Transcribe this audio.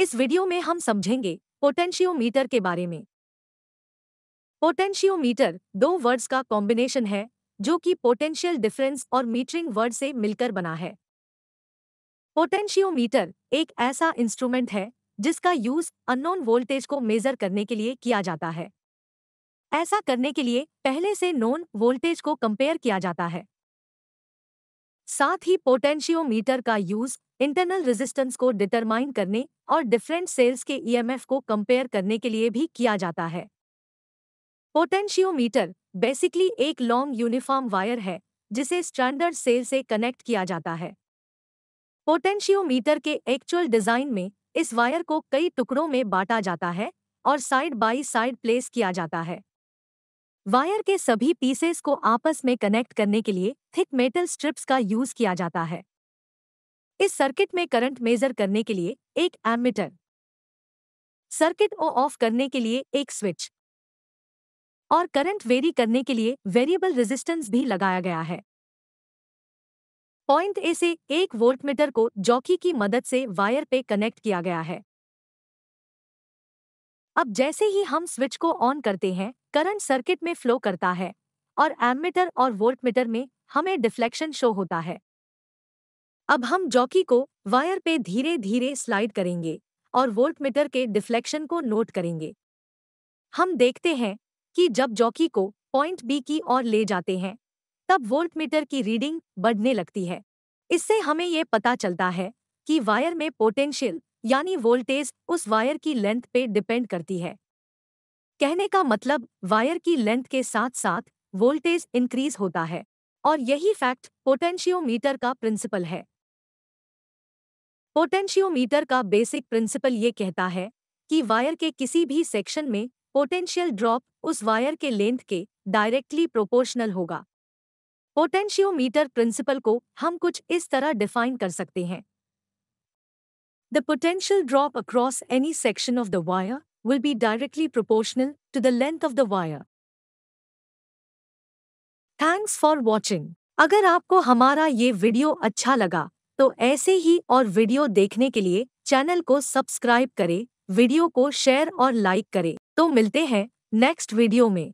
इस वीडियो में हम समझेंगे पोटेंशियोमीटर के बारे में पोटेंशियोमीटर दो वर्ड्स का कॉम्बिनेशन है जो कि पोटेंशियल डिफरेंस और मीटरिंग वर्ड से मिलकर बना है पोटेंशियोमीटर एक ऐसा इंस्ट्रूमेंट है जिसका यूज अननोन वोल्टेज को मेजर करने के लिए किया जाता है ऐसा करने के लिए पहले से नोन वोल्टेज को कंपेयर किया जाता है साथ ही पोटेंशियोमीटर का यूज इंटरनल रेजिस्टेंस को डिटरमाइन करने और डिफरेंट सेल्स के ईएमएफ e को कंपेयर करने के लिए भी किया जाता है पोटेंशियोमीटर बेसिकली एक लॉन्ग यूनिफॉर्म वायर है जिसे स्टैंडर्ड सेल से कनेक्ट किया जाता है पोटेंशियोमीटर के एक्चुअल डिजाइन में इस वायर को कई टुकड़ों में बांटा जाता है और साइड बाई साइड प्लेस किया जाता है वायर के सभी पीसेस को आपस में कनेक्ट करने के लिए थिक मेटल स्ट्रिप्स का यूज किया जाता है इस सर्किट में करंट मेजर करने के लिए एक एमिटर सर्किट को ऑफ करने के लिए एक स्विच और करंट वेरी करने के लिए वेरिएबल रेजिस्टेंस भी लगाया गया है पॉइंट ए से एक वोल्टमीटर को जॉकी की मदद से वायर पे कनेक्ट किया गया है अब जैसे ही हम स्विच को ऑन करते हैं करंट सर्किट में फ्लो करता है और एमीटर और वोल्टमीटर में हमें डिफ्लेक्शन शो होता है अब हम जॉकी को वायर पे धीरे धीरे स्लाइड करेंगे और वोल्टमीटर के डिफ्लेक्शन को नोट करेंगे हम देखते हैं कि जब जॉकी को पॉइंट बी की ओर ले जाते हैं तब वोल्टमीटर की रीडिंग बढ़ने लगती है इससे हमें यह पता चलता है कि वायर में पोटेंशियल यानी वोल्टेज उस वायर की लेंथ पे डिपेंड करती है कहने का मतलब वायर की लेंथ के साथ साथ वोल्टेज इंक्रीज होता है और यही फैक्ट पोटेंशियोमीटर का प्रिंसिपल है पोटेंशियोमीटर का बेसिक प्रिंसिपल ये कहता है कि वायर के किसी भी सेक्शन में पोटेंशियल ड्रॉप उस वायर के लेंथ के डायरेक्टली प्रोपोर्शनल होगा पोटेंशियोमीटर प्रिंसिपल को हम कुछ इस तरह डिफाइन कर सकते हैं The potential drop across any section of the wire will be directly proportional to the length of the wire. Thanks for watching. अगर आपको हमारा ये वीडियो अच्छा लगा तो ऐसे ही और वीडियो देखने के लिए चैनल को सब्सक्राइब करें वीडियो को शेयर और लाइक करें तो मिलते हैं नेक्स्ट वीडियो में